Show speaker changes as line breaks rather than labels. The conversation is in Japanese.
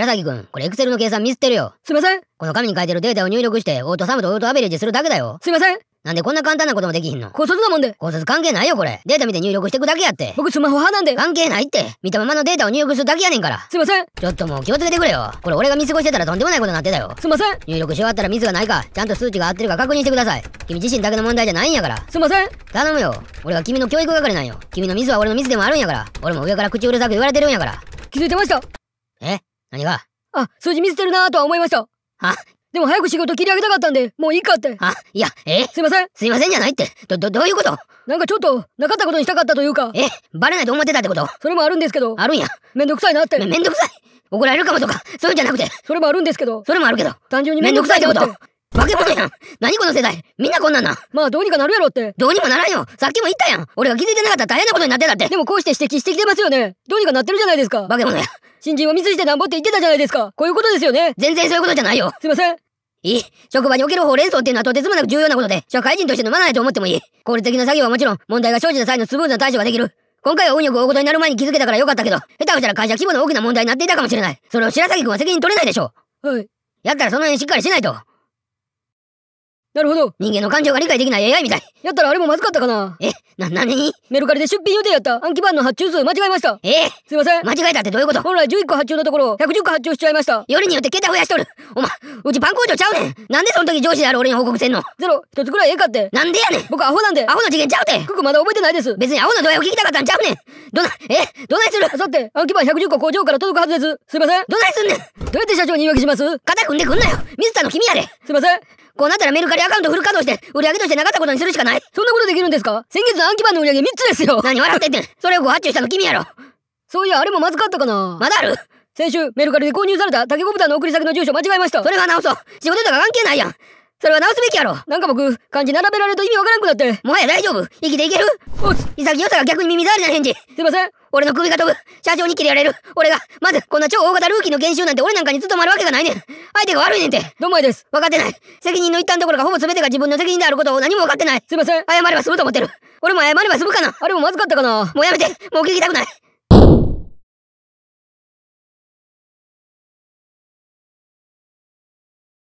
白崎くん、これエクセルの計算ミスってるよ。すいませんこの紙に書いてるデータを入力して、オートサムとオートアベレージするだけだよ。すいませんなんでこんな簡単なこともできひんの高卒だもんで。高卒関係ないよ、これ。データ見て入力していくだけやって。僕スマホ派なんで。関係ないって。見たままのデータを入力するだけやねんから。すいません。ちょっともう気をつけてくれよ。これ俺が見過ごしてたらとんでもないことになってたよ。すいません。入力し終わったらミスがないか、ちゃんと数値が合ってるか確認してください。君自身だけの問題じゃないんやから。すいません。頼むよ。俺が君の教育係なんよ。君のミスは俺のミスでもあるんやから。俺も上から口うるさく言われてるんやから。気づいてました。え何があ、数字見せてるなとは思いました。あでも早く仕事切り上げたかったんで、もういいかって。あ、いや、えすいません。すいませんじゃないって。ど、ど、どういうことなんかちょっと、なかったことにしたかったというか。え、バレないと思ってたってことそれもあるんですけど。あるんや。めんどくさいなって。め、めんどくさい怒られるかもとか、そうじゃなくて。それもあるんですけど。それもあるけど。単純にめんどくさいってこと化け物やん何この世代みんなこんなんなまあどうにかなるやろってどうにもならんよさっきも言ったやん俺が気づいてなかったら大変なことになってたってでもこうして指摘してきてますよねどうにかなってるじゃないですか化け物や新人をミスしてなんぼって言ってたじゃないですかこういうことですよね全然そういうことじゃないよすいませんいい。職場におけるほうれん草っていうのはとてつもなく重要なことで、社会人として飲まないと思ってもいい。効率的な作業はもちろん、問題が生じた際のスムーズな対処ができる。今回は運よく大事になる前に気づけたからよかったけど、下手をしたら会社規模の大きな問題になっていたかもしれない。それを白崎君は責任取れないでしょう。はい。やったらその辺しっかりしないと。なるほど。人間の感情が理解できない AI みたい。やったらあれもまずかったかな。え、な、なにメルカリで出品予定やった暗記版の発注数間違えました。ええー、すいません。間違えたってどういうこと本来11個発注のところ、110個発注しちゃいました。よりによって携帯増やしとる。お前、うちパン工場ちゃうねん。なんでその時上司である俺に報告せんのゼロ、一つくらいええかって。なんでやねん。僕アホなんで。アホの次元ちゃうて。ククまだ覚えてないです。別にアホの度合いを聞きたかったんちゃうねん。どな、え、どないするさて、暗記版110個工場から届くはずです。すいません。どないすんねん。どうやって社長に言い訳します肩組んでくんなよ。水田の君やで。すいません。こうなったらメルカリアカウントフル稼働して、売り上げとしてなかったことにするしかない。そんなことできるんですか先月の暗記版の売り上げ3つですよ。何笑ってんねん。それをご発注したの君やろ。そういや、あれもまずかったかな。まだある先週、メルカリで購入された竹ごぶたの送り先の住所間違えました。それは直そう。仕事とか関係ないやん。それは直すべきやろ。なんか僕、漢字並べられると意味わからんくなって。もはや大丈夫。生きていけるおっ、潔さが逆に耳障りな返事。すいません。俺の首が飛ぶ社長に切れられる俺がまずこんな超大型ルーキーの研修なんて俺なんかに務まるわけがないねん相手が悪いねんてどうもいです分かってない責任の一端どころかほぼ全てが自分の責任であることを何も分かってないすいません謝れば済むと思ってる俺も謝れば済むかなあれもまずかったかなもうやめてもう聞きたくない